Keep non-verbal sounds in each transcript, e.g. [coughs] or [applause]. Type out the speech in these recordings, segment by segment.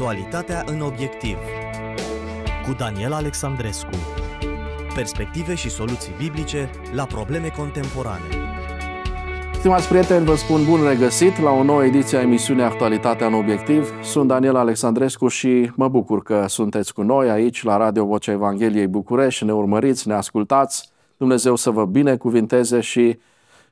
Actualitatea în obiectiv cu Daniel Alexandrescu Perspective și soluții biblice la probleme contemporane Stimați prieteni, vă spun bun regăsit la o nouă ediție a emisiunii Actualitatea în obiectiv. Sunt Daniel Alexandrescu și mă bucur că sunteți cu noi aici la Radio Vocea Evangheliei București. Ne urmăriți, ne ascultați. Dumnezeu să vă binecuvinteze și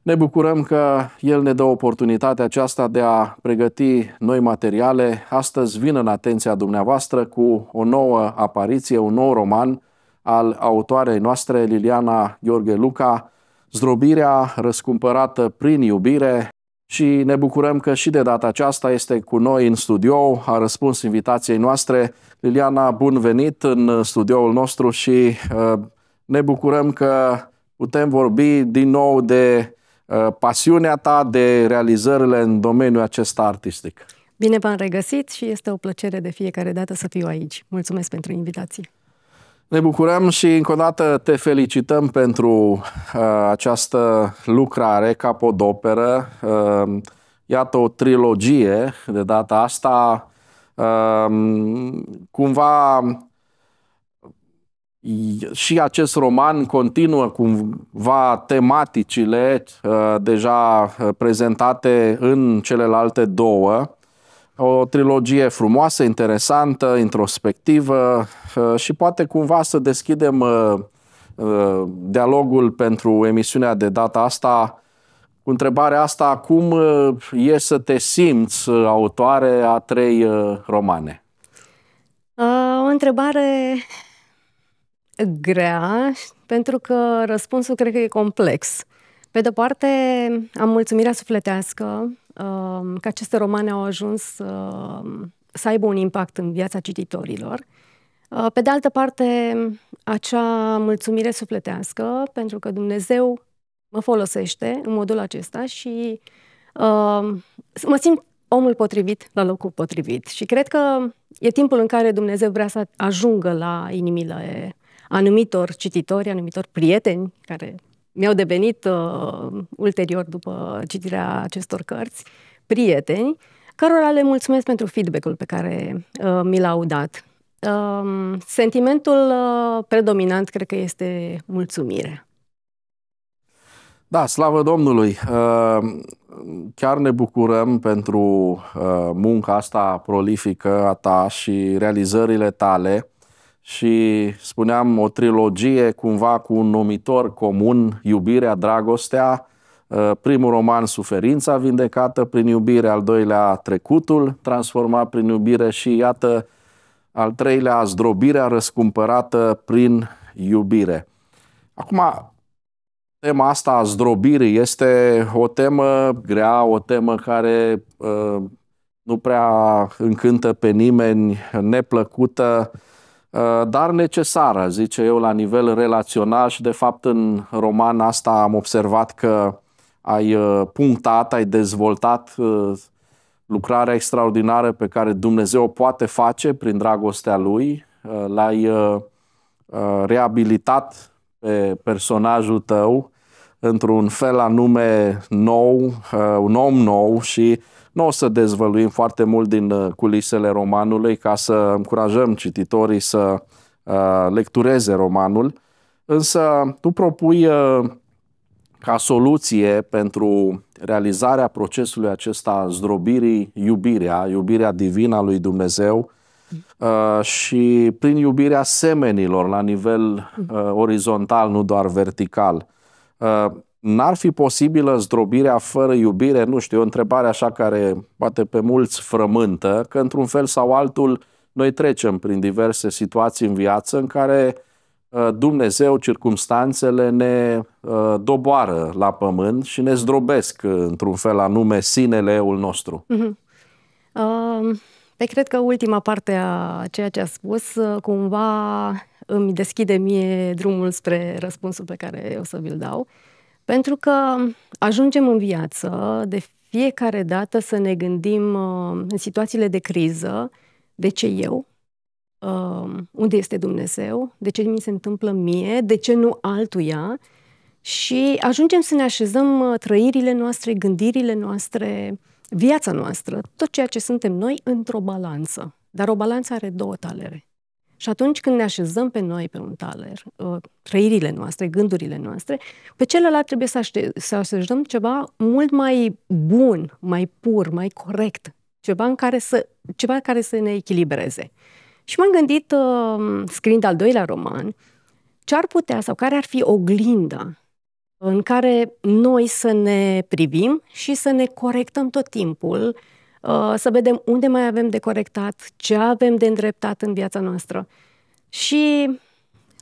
ne bucurăm că El ne dă oportunitatea aceasta de a pregăti noi materiale. Astăzi vin în atenția dumneavoastră cu o nouă apariție, un nou roman al autoarei noastre, Liliana Gheorghe Luca, Zdrobirea răscumpărată prin iubire și ne bucurăm că și de data aceasta este cu noi în studio, a răspuns invitației noastre. Liliana, bun venit în studioul nostru și uh, ne bucurăm că putem vorbi din nou de Uh, pasiunea ta de realizările în domeniul acesta artistic. Bine v-am regăsit și este o plăcere de fiecare dată să fiu aici. Mulțumesc pentru invitație. Ne bucurăm și încă o dată te felicităm pentru uh, această lucrare capodoperă. Uh, iată o trilogie de data asta. Uh, cumva și acest roman continuă cumva tematicile uh, deja uh, prezentate în celelalte două. O trilogie frumoasă, interesantă, introspectivă uh, și poate cumva să deschidem uh, uh dialogul pentru emisiunea de data asta cu întrebarea asta, cum uh, e să te simți autoare a trei romane? O întrebare grea, pentru că răspunsul cred că e complex. Pe de-o parte, am mulțumirea sufletească uh, că aceste romane au ajuns uh, să aibă un impact în viața cititorilor. Uh, pe de altă parte, acea mulțumire sufletească, pentru că Dumnezeu mă folosește în modul acesta și uh, mă simt omul potrivit la locul potrivit. Și cred că e timpul în care Dumnezeu vrea să ajungă la inimile anumitor cititori, anumitor prieteni care mi-au devenit uh, ulterior după citirea acestor cărți, prieteni, cărora le mulțumesc pentru feedback-ul pe care uh, mi l-au dat. Uh, sentimentul uh, predominant cred că este mulțumire. Da, slavă Domnului! Uh, chiar ne bucurăm pentru uh, munca asta prolifică a ta și realizările tale și spuneam o trilogie cumva cu un numitor comun, iubirea, dragostea, uh, primul roman Suferința vindecată prin iubire, al doilea Trecutul transformat prin iubire și iată al treilea Zdrobirea răscumpărată prin iubire. Acum, tema asta a zdrobirii este o temă grea, o temă care uh, nu prea încântă pe nimeni, neplăcută, uh, Uh, dar necesară, zice eu, la nivel relațional și de fapt în roman asta am observat că ai uh, punctat, ai dezvoltat uh, lucrarea extraordinară pe care Dumnezeu o poate face prin dragostea Lui, l-ai reabilitat pe personajul tău într-un fel anume nou, uh, un om nou și nu o să dezvăluim foarte mult din uh, culisele romanului ca să încurajăm cititorii să uh, lectureze romanul, însă tu propui ca soluție pentru realizarea procesului acesta zdrobirii iubirea, iubirea divină a lui Dumnezeu și prin iubirea semenilor la nivel orizontal, nu doar vertical. Uh, n-ar fi posibilă zdrobirea fără iubire? Nu știu, o întrebare așa care poate pe mulți frământă, că într-un fel sau altul noi trecem prin diverse situații în viață în care uh, Dumnezeu, circumstanțele ne uh, doboară la pământ și ne zdrobesc într-un fel anume sinele eul nostru. Mm-hmm. Uh, cred că ultima parte a ceea ce a spus cumva îmi deschide mie drumul spre răspunsul pe care o să vi-l dau. Pentru că ajungem în viață de fiecare dată să ne gândim uh, în situațiile de criză, de ce eu, uh, unde este Dumnezeu, de ce mi se întâmplă mie, de ce nu altuia și ajungem să ne așezăm uh, trăirile noastre, gândirile noastre, viața noastră, tot ceea ce suntem noi într-o balanță. Dar o balanță are două talere. Și atunci când ne așezăm pe noi pe un taler, uh, trăirile noastre, gândurile noastre, pe celălalt trebuie să, aște- să așezăm ceva mult mai bun, mai pur, mai corect, ceva, în care să, ceva care să ne echilibreze. Și m-am gândit, uh, scriind al doilea roman, ce ar putea sau care ar fi oglinda în care noi să ne privim și să ne corectăm tot timpul Uh, să vedem unde mai avem de corectat, ce avem de îndreptat în viața noastră. Și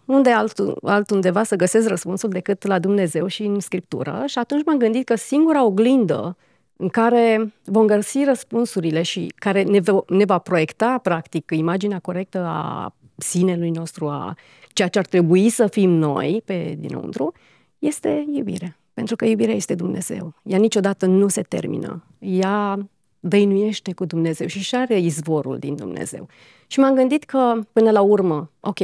unde alt, altundeva să găsesc răspunsul decât la Dumnezeu și în Scriptură. Și atunci m-am gândit că singura oglindă în care vom găsi răspunsurile și care ne, v- ne va proiecta, practic, imaginea corectă a sinelui nostru, a ceea ce ar trebui să fim noi pe dinăuntru, este iubirea Pentru că iubirea este Dumnezeu. Ea niciodată nu se termină. Ea dăinuiește cu Dumnezeu și și are izvorul din Dumnezeu. Și m-am gândit că, până la urmă, ok,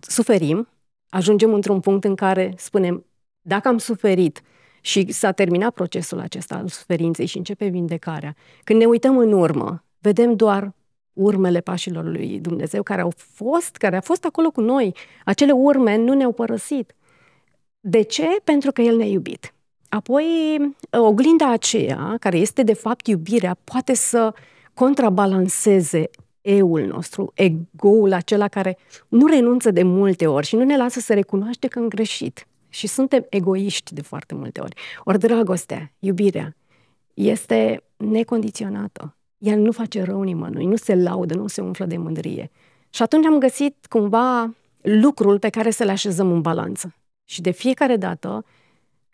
suferim, ajungem într-un punct în care spunem, dacă am suferit și s-a terminat procesul acesta al suferinței și începe vindecarea, când ne uităm în urmă, vedem doar urmele pașilor lui Dumnezeu care au fost, care a fost acolo cu noi. Acele urme nu ne-au părăsit. De ce? Pentru că El ne-a iubit. Apoi, ă, oglinda aceea, care este de fapt iubirea, poate să contrabalanceze eul nostru, egoul acela care nu renunță de multe ori și nu ne lasă să recunoaște că am greșit. Și suntem egoiști de foarte multe ori. Ori dragostea, iubirea, este necondiționată. Ea nu face rău nimănui, nu se laudă, nu se umflă de mândrie. Și atunci am găsit cumva lucrul pe care să-l așezăm în balanță. Și de fiecare dată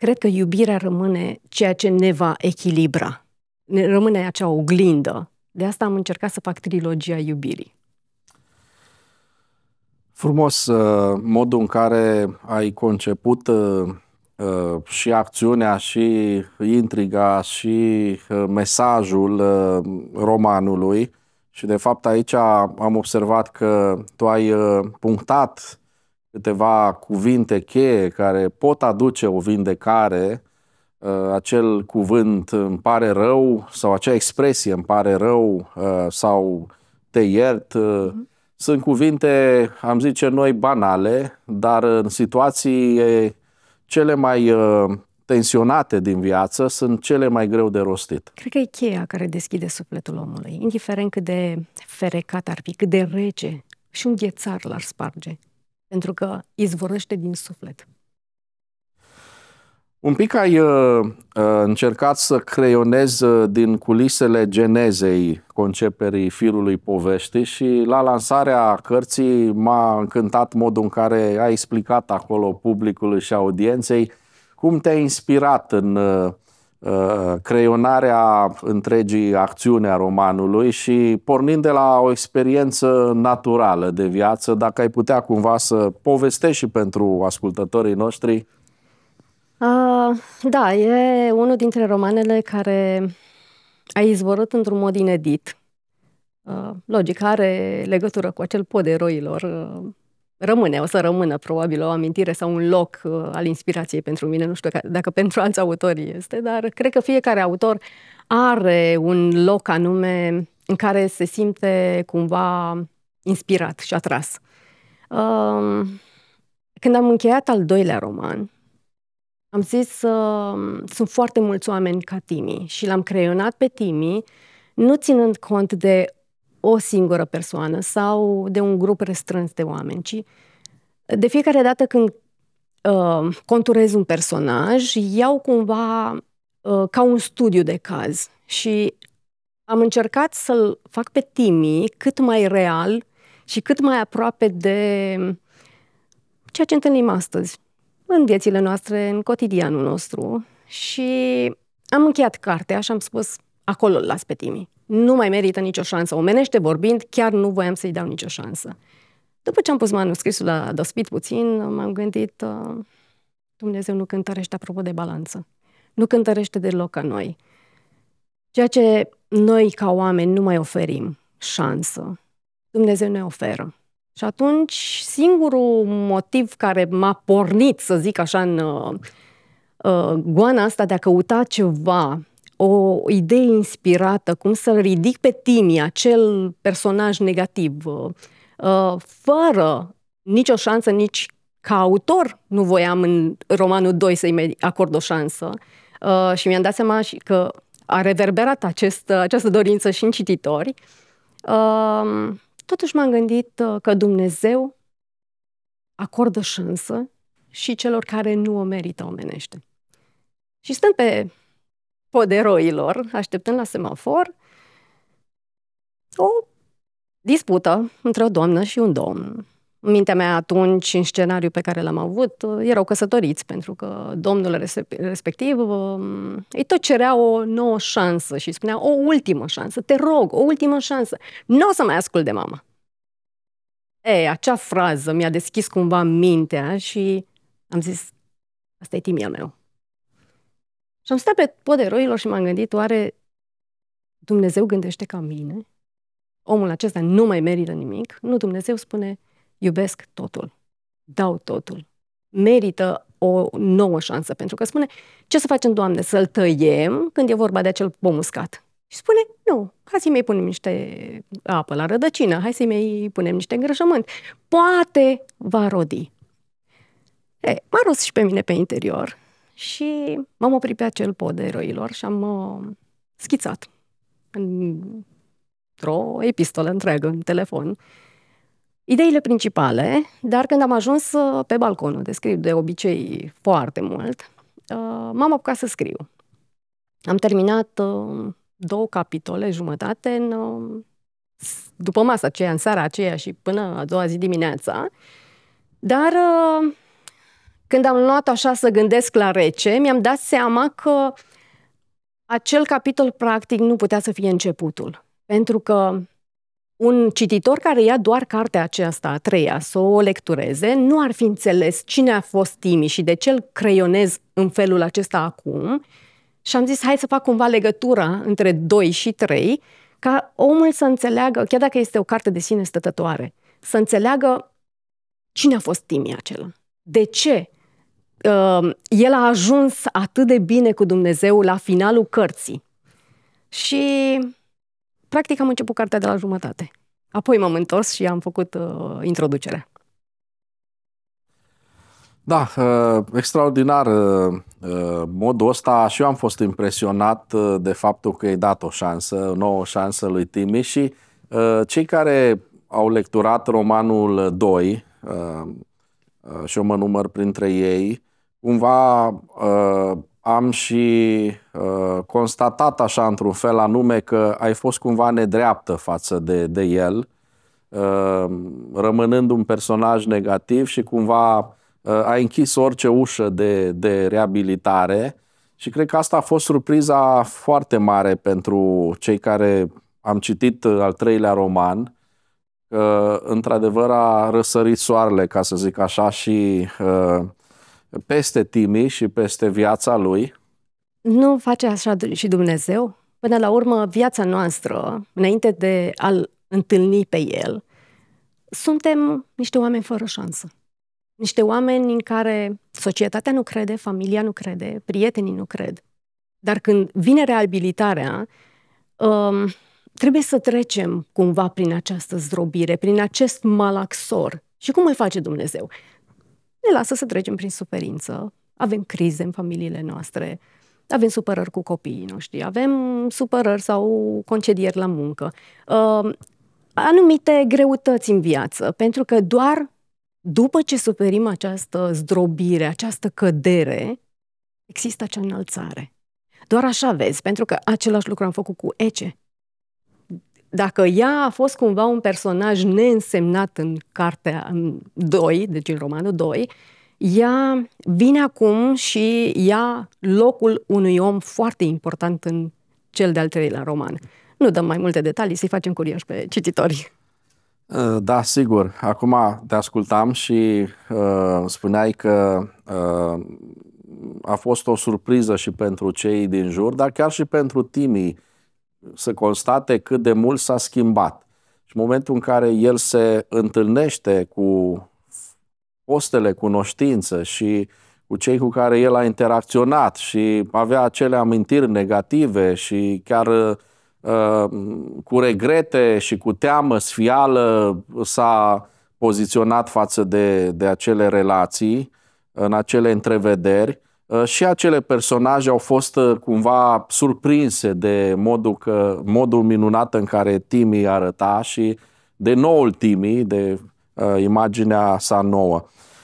Cred că iubirea rămâne ceea ce ne va echilibra. Ne rămâne acea oglindă. De asta am încercat să fac trilogia iubirii. Frumos uh, modul în care ai conceput uh, uh, și acțiunea și intriga și mesajul romanului și de fapt aici am observat că tu ai punctat câteva cuvinte cheie care pot aduce o vindecare, uh, acel cuvânt îmi pare rău sau acea expresie îmi pare rău uh, sau te iert, uh, mhm. sunt cuvinte, am zice noi, banale, dar în situații cele mai tensionate din viață sunt cele mai greu de rostit. Cred că e cheia care deschide sufletul omului, indiferent cât de ferecat ar fi, cât de rece și un ghețar l-ar sparge pentru că izvorăște din suflet. Un pic ai uh, uh încercat să creionez uh, din culisele genezei conceperii firului poveștii și la lansarea cărții m-a încântat modul în care ai explicat acolo publicului și audienței cum te-ai inspirat în uh, Uh, creionarea întregii acțiuni a romanului și pornind de la o experiență naturală de viață, dacă ai putea cumva să povestești și pentru ascultătorii noștri? Uh, da, e unul dintre romanele care a izvorât într-un mod inedit. Uh, logic, are legătură cu acel pod eroilor uh, rămâne, o să rămână probabil o amintire sau un loc uh, al inspirației pentru mine, nu știu dacă [laughs] pentru alți autori este, dar cred că fiecare autor are un loc anume în care se simte cumva inspirat și atras. Um, când am încheiat al doilea roman, am zis că um, sunt foarte mulți oameni ca Timi și l-am creionat pe Timi, nu ținând cont de o singură persoană sau de un grup restrâns de oameni, ci de fiecare dată când uh, conturez un personaj, iau cumva uh, ca un studiu de caz și am încercat să-l fac pe Timi cât mai real și cât mai aproape de ceea ce întâlnim astăzi, în viețile noastre, în cotidianul nostru. Și am încheiat cartea și am spus, acolo îl las pe Timi nu mai merită nicio șansă. Omenește vorbind, chiar nu voiam să-i dau nicio șansă. După ce am pus manuscrisul la dospit puțin, m-am gândit, uh, Dumnezeu nu cântărește apropo de balanță. Nu cântărește deloc ca noi. Ceea ce noi ca oameni nu mai oferim șansă, Dumnezeu ne oferă. Și atunci singurul motiv care m-a pornit, să zic așa, în uh, uh goana asta de a căuta ceva o idee inspirată, cum să-l ridic pe Timi, acel personaj negativ, uh, uh, fără nicio șansă, nici ca autor nu voiam în romanul 2 să-i acord o șansă. Uh, și mi-am dat seama că a reverberat acest, această dorință și în cititori. Totuși m-am gândit că Dumnezeu acordă șansă și celor care nu o merită omenește. Și stând pe poderoilor, așteptând la semafor, o dispută între o doamnă și un domn. În mintea mea atunci, în scenariul pe care l-am avut, erau căsătoriți, pentru că domnul respectiv um, îi tot cerea o nouă șansă și spunea o ultimă șansă, te rog, o ultimă șansă, nu o să mai ascult de mama. E, acea frază mi-a deschis cumva mintea și am zis, asta e timpul meu. Și am stat pe pod eroilor și m-am gândit, oare Dumnezeu gândește ca mine? Omul acesta nu mai merită nimic? Nu, Dumnezeu spune, iubesc totul, dau totul, merită o nouă șansă, pentru că spune, ce să facem, Doamne, să-l tăiem când e vorba de acel pom uscat? Și spune, nu, hai să-i mai punem niște apă la rădăcină, hai să-i mai punem niște îngrășământ. Poate va rodi. E, m-a rost și pe mine pe interior și m-am oprit pe acel pod de eroilor și am uh, schițat într-o epistolă întreagă în telefon ideile principale, dar când am ajuns uh, pe balconul de scriu de obicei foarte mult, uh, m-am apucat să scriu. Am terminat uh, două capitole, jumătate, în, uh, după masa aceea, în seara aceea și până a doua zi dimineața, dar uh, când am luat așa să gândesc la rece, mi-am dat seama că acel capitol practic nu putea să fie începutul. Pentru că un cititor care ia doar cartea aceasta a treia să o lectureze, nu ar fi înțeles cine a fost Timi și de ce îl creionez în felul acesta acum. Și am zis, hai să fac cumva legătura între 2 și 3, ca omul să înțeleagă, chiar dacă este o carte de sine stătătoare, să înțeleagă cine a fost Timi acela, de ce Ehm, el a ajuns atât de bine cu Dumnezeu la finalul cărții. Și practic am început cartea de la jumătate. Apoi m-am întors și am făcut uh, introducerea. Da, uh, extraordinar uh, uh, modul ăsta. Și eu am fost impresionat uh, de faptul că ai dat o șansă, o nouă șansă lui Timi și uh, cei care au lecturat romanul 2, uh, uh, și eu mă număr printre ei, cumva uh, am și uh, constatat așa într-un fel anume că ai fost cumva nedreaptă față de, de el, uh, rămânând un personaj negativ și cumva uh, ai închis orice ușă de, de reabilitare și cred că asta a fost surpriza foarte mare pentru cei care am citit uh, al treilea roman, că într-adevăr a răsărit soarele, ca să zic așa, și... Uh, peste Timi și peste viața lui? Nu face așa și Dumnezeu. Până la urmă, viața noastră, înainte de a-L întâlni pe El, suntem niște oameni fără șansă. Niște oameni în care societatea nu crede, familia nu crede, prietenii nu cred. Dar când vine reabilitarea, um, trebuie să trecem cumva prin această zdrobire, prin acest malaxor. Și cum îl face Dumnezeu? ne lasă să trecem prin suferință, avem crize în familiile noastre, avem supărări cu copiii noștri, avem supărări sau concedieri la muncă, anumite greutăți în viață, pentru că doar după ce suferim această zdrobire, această cădere, există acea înălțare. Doar așa vezi, pentru că același lucru am făcut cu Ece dacă ea a fost cumva un personaj neînsemnat în cartea 2, deci în romanul 2, ea vine acum și ia locul unui om foarte important în cel de-al treilea roman. Nu dăm mai multe detalii, să-i facem curioși pe cititori. Uh, da, sigur. Acum te ascultam și uh, spuneai că uh, a fost o surpriză și pentru cei din jur, dar chiar și pentru Timi. uh, să constate cât de mult s-a schimbat. Și în momentul în care el se întâlnește cu postele cunoștință și cu cei cu care el a interacționat și avea acele amintiri negative și chiar uh, cu regrete și cu teamă sfială s-a poziționat față de, de acele relații, în acele întrevederi, uh, Uh, și acele personaje au fost uh, cumva surprinse de modul, că, modul minunat în care Timi arăta și de noul Timi, de uh, imaginea sa nouă.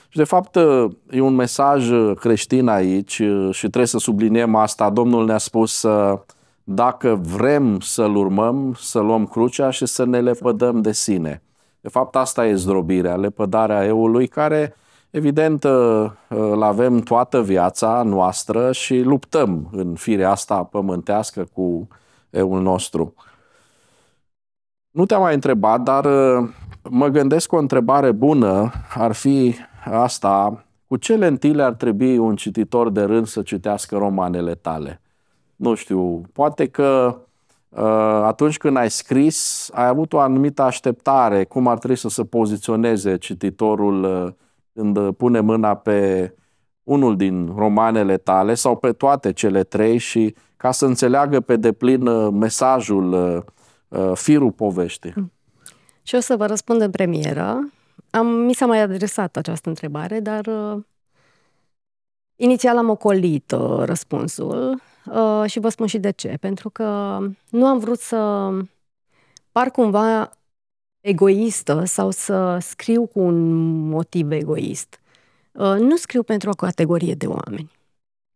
Și de fapt uh, e un mesaj creștin aici și trebuie să subliniem asta. Domnul ne-a spus să dacă vrem să-L urmăm, să luăm crucea și să ne lepădăm de sine. De fapt asta e zdrobirea, lepădarea eului care uh, Evident, uh, îl avem toată viața noastră și luptăm în firea asta pământească cu eul nostru. Nu te-am mai întrebat, dar uh, mă gândesc o întrebare bună ar fi asta, cu ce lentile ar trebui un cititor de rând să citească romanele tale? Nu știu, poate că uh, atunci când ai scris, ai avut o anumită așteptare, cum ar trebui să se poziționeze cititorul când uh, pune mâna pe unul din romanele tale sau pe toate cele trei și ca să înțeleagă pe deplin uh, mesajul, uh, firul poveștii. Mm. Și o să vă răspund în premieră. Am, mi s-a mai adresat această întrebare, dar uh, inițial am ocolit uh, răspunsul uh, și vă spun și de ce. Pentru că nu am vrut să par cumva egoistă sau să scriu cu un motiv egoist. Uh, nu scriu pentru o categorie de oameni.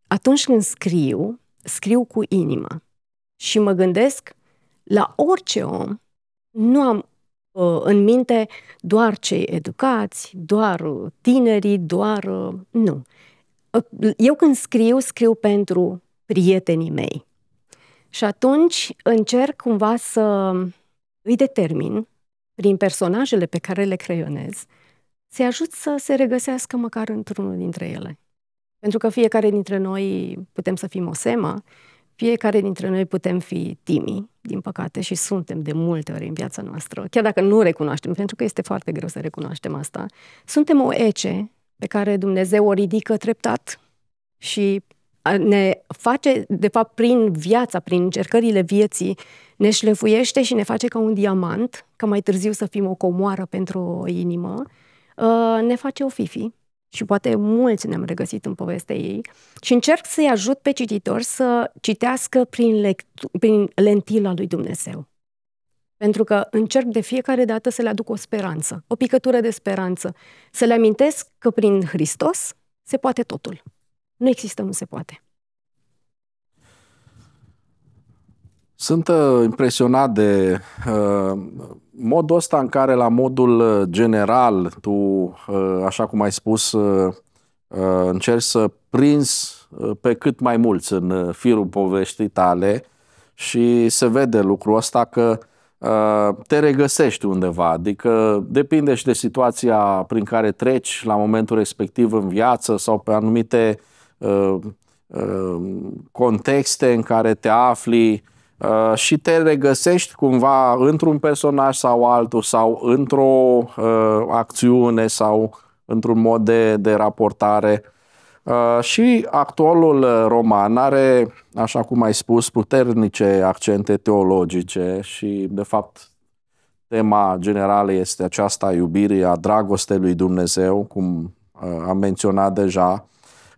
Atunci când scriu, scriu cu inima și mă gândesc la orice om, nu am uh, în minte doar cei educați, doar uh, tinerii, doar. Nu. Eu când scriu, scriu pentru prietenii mei. Și atunci încerc cumva să îi determin prin personajele pe care le creionez, se ajut să se regăsească măcar într-unul dintre ele. Pentru că fiecare dintre noi putem să fim o semă, fiecare dintre noi putem fi timi, din păcate, și suntem de multe ori în viața noastră, chiar dacă nu recunoaștem, pentru că este foarte greu să recunoaștem asta. Suntem o ece pe care Dumnezeu o ridică treptat și ne face, de fapt, prin viața, prin încercările vieții, ne șlefuiește și ne face ca un diamant, ca mai târziu să fim o comoară pentru o inimă, ne face o fifi. Și poate mulți ne-am regăsit în povestea ei. Și încerc să-i ajut pe cititor să citească prin, lectu- prin lentila lui Dumnezeu. Pentru că încerc de fiecare dată să le aduc o speranță, o picătură de speranță, să le amintesc că prin Hristos se poate totul. Nu există, nu se poate. Sunt uh, impresionat de uh, modul ăsta în care, la modul uh, general, tu, uh, așa cum ai spus, uh, uh, încerci să prinzi uh, pe cât mai mulți în firul poveștii tale și se vede lucrul ăsta că uh, te regăsești undeva. Adică depinde și de situația prin care treci la momentul respectiv în viață sau pe anumite uh, Uh, uh, contexte în care te afli uh, și te regăsești cumva într-un personaj sau altul sau într-o acțiune sau într-un mod de, de raportare. Și actualul roman are, așa cum ai spus, puternice accente teologice și, de fapt, tema generală este aceasta a iubirii, a dragostei lui Dumnezeu, cum am menționat deja.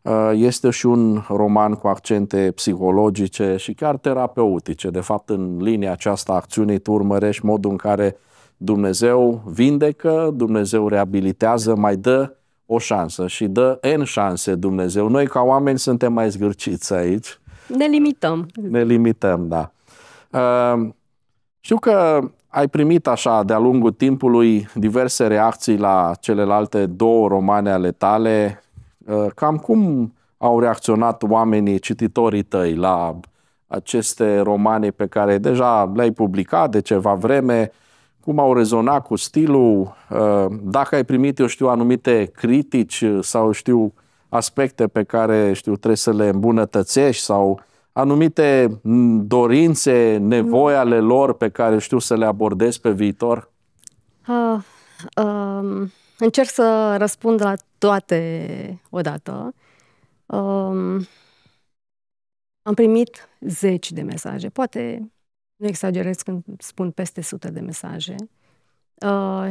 Uh, este și un roman cu accente psihologice și chiar terapeutice. De fapt, în linia aceasta a acțiunii, tu urmărești modul în care Dumnezeu vindecă, Dumnezeu reabilitează, mai dă o șansă și dă N șanse Dumnezeu. Noi, ca oameni, suntem mai zgârciți aici. Ne limităm. Ne limităm, da. Uh, știu că ai primit așa de-a lungul timpului diverse reacții la celelalte două romane ale tale, Eh, cam cum au reacționat oamenii, cititorii tăi la aceste romane pe care deja le-ai publicat de ceva vreme, cum au rezonat cu stilul, eh, dacă ai primit, eu știu, anumite critici sau știu aspecte pe care, știu, trebuie să le îmbunătățești sau anumite mm, dorințe, nevoi mm. ale lor pe care știu să le abordezi pe viitor? Uh, um... Încerc să răspund la toate odată. Um, am primit zeci de mesaje, poate nu exagerez când spun peste sute de mesaje. Uh,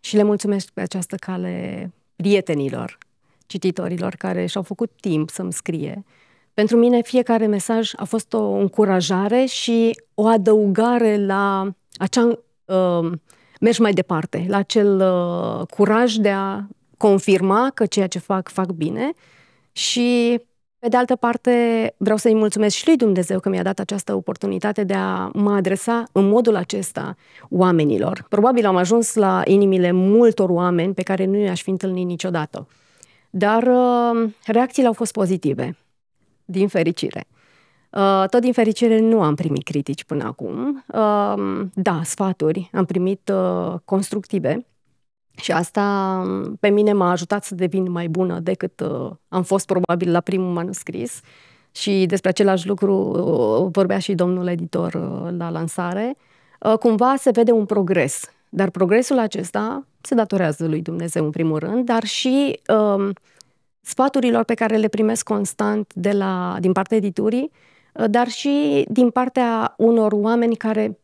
și le mulțumesc pe această cale prietenilor, cititorilor care și-au făcut timp să-mi scrie. Pentru mine fiecare mesaj a fost o încurajare și o adăugare la acea uh, mergi mai departe, la acel uh, curaj de a confirma că ceea ce fac, fac bine și pe de altă parte, vreau să-i mulțumesc și lui Dumnezeu că mi-a dat această oportunitate de a mă adresa în modul acesta oamenilor. Probabil am ajuns la inimile multor oameni pe care nu i-aș fi întâlnit niciodată. Dar uh, reacțiile au fost pozitive, din fericire. Uh, tot din fericire nu am primit critici până acum. Um, da, sfaturi am primit uh, constructive și asta um, pe mine m-a ajutat să devin mai bună decât uh, am fost probabil la primul manuscris. Și despre același lucru vorbea și domnul editor la lansare. Cumva se vede un progres, dar progresul acesta se datorează lui Dumnezeu în primul rând, dar și um, sfaturilor pe care le primesc constant de la, din partea editurii, uh, dar și din partea unor oameni care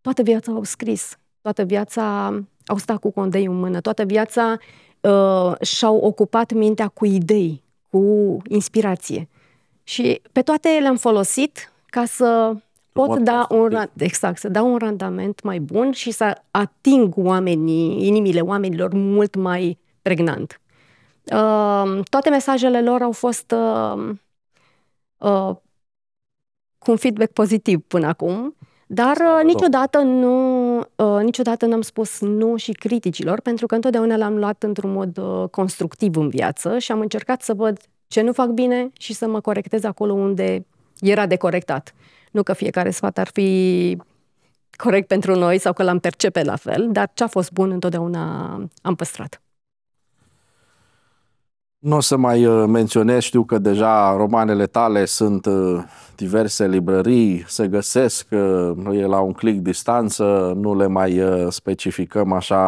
toată viața au scris, toată viața au stat cu condeiul în mână, toată viața uh, și-au ocupat mintea cu idei, cu inspirație. Și pe toate le-am folosit ca să pot da un, exact, să dau un randament mai bun și să ating oamenii, inimile oamenilor mult mai pregnant. Uh, toate mesajele lor au fost uh, uh, cu un feedback pozitiv până acum, dar uh, niciodată nu uh, niciodată n-am spus nu și criticilor, pentru că întotdeauna l-am luat într-un mod uh, constructiv în viață și am încercat să văd ce nu fac bine și să mă corectez acolo unde era de corectat. Nu că fiecare sfat ar fi corect pentru noi sau că l-am percepe la fel, dar ce a fost bun întotdeauna am păstrat. Nu o să mai uh, menționez, știu că deja romanele tale sunt uh, diverse librării se găsesc, uh, e la un click distanță, nu le mai uh, specificăm așa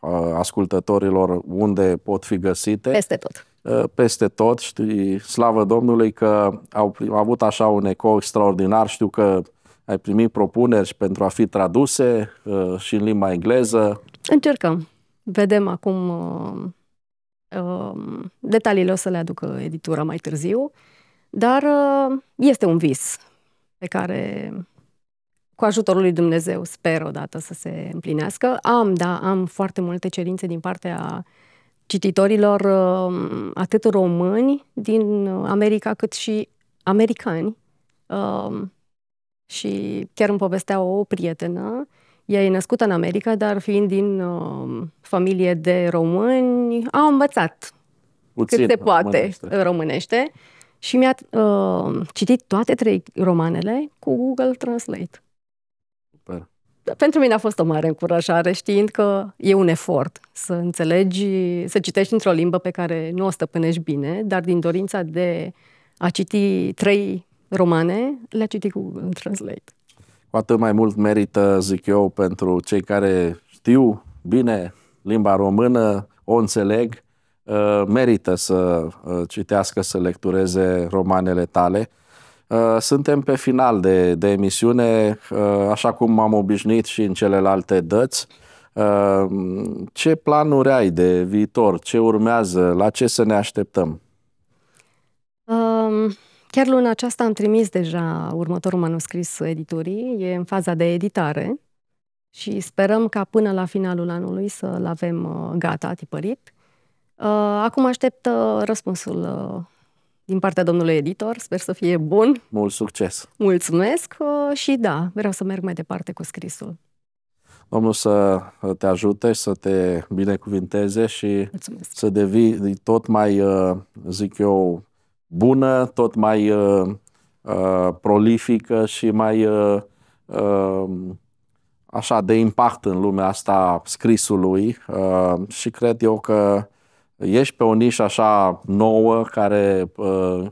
uh, ascultătorilor unde pot fi găsite. Peste tot. Peste tot, știi, slavă Domnului că au, avut așa un eco extraordinar, știu că ai primit propuneri pentru a fi traduse și în limba engleză. Încercăm. Vedem acum um, detaliile o să le aducă editura mai târziu. Uh, dar ă, este un vis pe care cu ajutorul lui Dumnezeu sper odată să se împlinească. Am, da, am foarte multe cerințe din partea cititorilor ă, atât români din America cât și americani. Ă, și chiar îmi povestea o prietenă, ea e născută în America, dar fiind din familie de români, a învățat Puțin, cât se poate românește. românește și mi-a uh, citit toate trei romanele cu Google Translate. Super. Da, pentru mine a fost o mare încurajare, știind că e un efort să înțelegi, să citești într-o limbă pe care nu o stăpânești bine, dar din dorința de a citi trei romane, le-a citit cu Google Translate. Cu atât mai mult merită, zic eu, pentru cei care știu bine limba română, o înțeleg Uh, merită să uh, citească, să lectureze romanele tale. Uh, suntem pe final de, de emisiune, așa cum am obișnuit și în celelalte dăți. Ce planuri ai de viitor? Ce urmează? La ce să ne așteptăm? Um, chiar luna aceasta am trimis deja următorul manuscris editurii. E în faza de editare și sperăm ca până la finalul anului să-l avem gata, tipărit. Uh, acum aștept uh, răspunsul uh, din partea domnului editor. Sper să fie bun. Mult succes! Mulțumesc și da, vreau să merg mai departe cu scrisul. Domnul să te ajute, să te binecuvinteze și Mulțumesc. să devii tot mai, zic eu, bună, tot mai prolifică și mai um, așa de impact în lumea asta scrisului și cred eu că ești pe o nișă așa nouă care uh,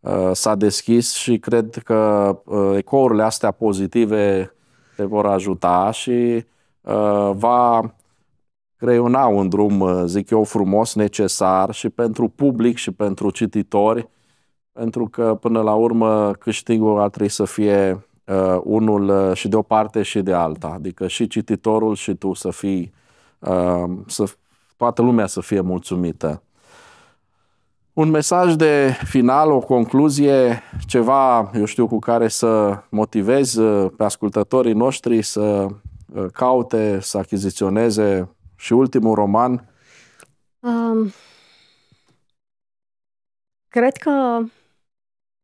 uh, s-a deschis și cred că uh, ecourile astea pozitive te vor ajuta și uh, va creiona un drum, uh, zic eu, frumos, necesar și pentru public și pentru cititori, pentru că până la urmă câștigul ar trebui să fie uh, unul uh, și de o parte și de alta, adică și cititorul și tu să fii, uh, să toată lumea să fie mulțumită. Un mesaj de final, o concluzie, ceva, eu știu, cu care să motivez uh, pe ascultătorii noștri să uh, caute, să achiziționeze și ultimul roman? Um, cred că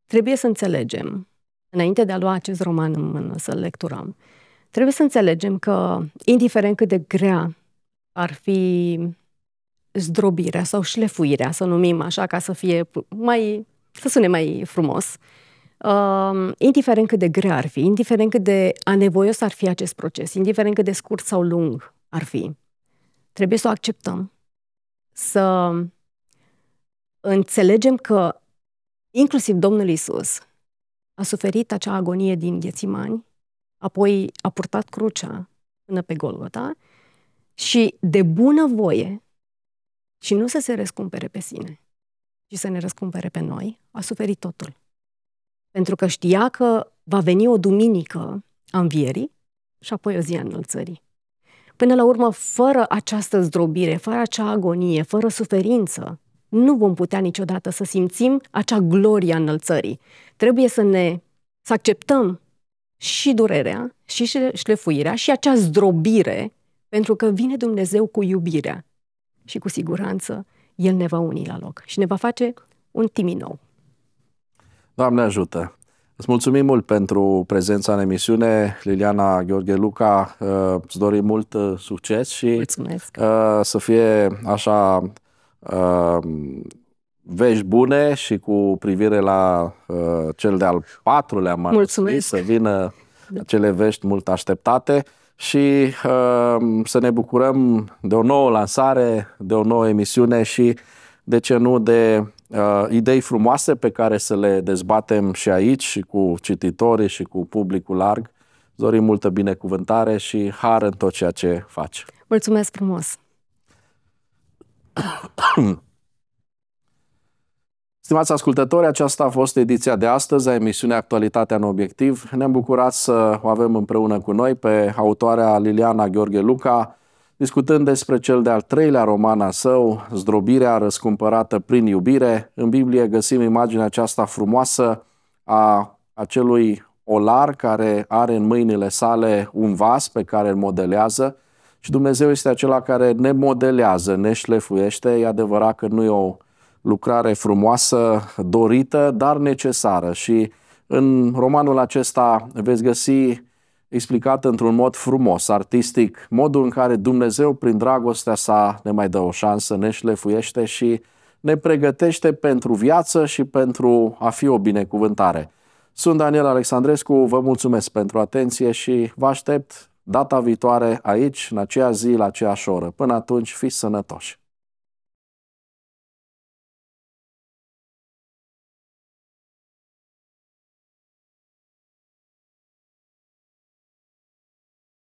trebuie să înțelegem, înainte de a lua acest roman în mână, să-l lecturăm, trebuie să înțelegem că, indiferent cât de grea ar fi zdrobirea sau șlefuirea, să numim așa, ca să fie mai, să sune mai frumos, Uh, indiferent cât de grea ar fi, indiferent cât de anevoios ar fi acest proces, indiferent cât de scurt sau lung ar fi, trebuie să o acceptăm, să înțelegem că inclusiv Domnul Isus a suferit acea agonie din Ghețimani, apoi a purtat crucea până pe Golgota și de bună voie și nu să se răscumpere pe sine, ci să ne răscumpere pe noi, a suferit totul. Pentru că știa că va veni o duminică a învierii și apoi o zi a înălțării. Până la urmă, fără această zdrobire, fără acea agonie, fără suferință, nu vom putea niciodată să simțim acea gloria înălțării. Trebuie să ne să acceptăm și durerea, și șlefuirea, și acea zdrobire, pentru că vine Dumnezeu cu iubirea și cu siguranță El ne va uni la loc și ne va face un timi nou. Doamne ajută! Îți mulțumim mult pentru prezența în emisiune, Liliana Gheorghe Luca. Uh, îți dorim mult uh, succes și Mulțumesc. Uh, să fie așa vești bune și cu privire la cel de-al patrulea manuscris, să vină da. cele vești mult așteptate și uh, să ne bucurăm de o nouă lansare, de o nouă emisiune și, de ce nu, de uh, idei frumoase pe care să le dezbatem și aici și cu cititorii și cu publicul larg. Dorim multă binecuvântare și har în tot ceea ce faci. Mulțumesc frumos! [coughs] Stimați ascultători, aceasta a fost ediția de astăzi a emisiunii Actualitatea în Obiectiv. Ne-am bucurat să o avem împreună cu noi pe autoarea Liliana Gheorghe Luca, discutând despre cel de-al treilea roman a său, Zdrobirea răscumpărată prin iubire. În Biblie găsim imaginea aceasta frumoasă a acelui olar care are în mâinile sale un vas pe care îl modelează și Dumnezeu este acela care ne modelează, ne șlefuiește. E adevărat că nu e o lucrare frumoasă, dorită, dar necesară. Și în romanul acesta veți găsi explicat într-un mod frumos, artistic, modul în care Dumnezeu, prin dragostea sa, ne mai dă o șansă, ne șlefuiește și ne pregătește pentru viață și pentru a fi o binecuvântare. Sunt Daniel Alexandrescu, vă mulțumesc pentru atenție și vă aștept data viitoare aici, în aceea zi, la aceeași oră. Până atunci, fiți sănătoși!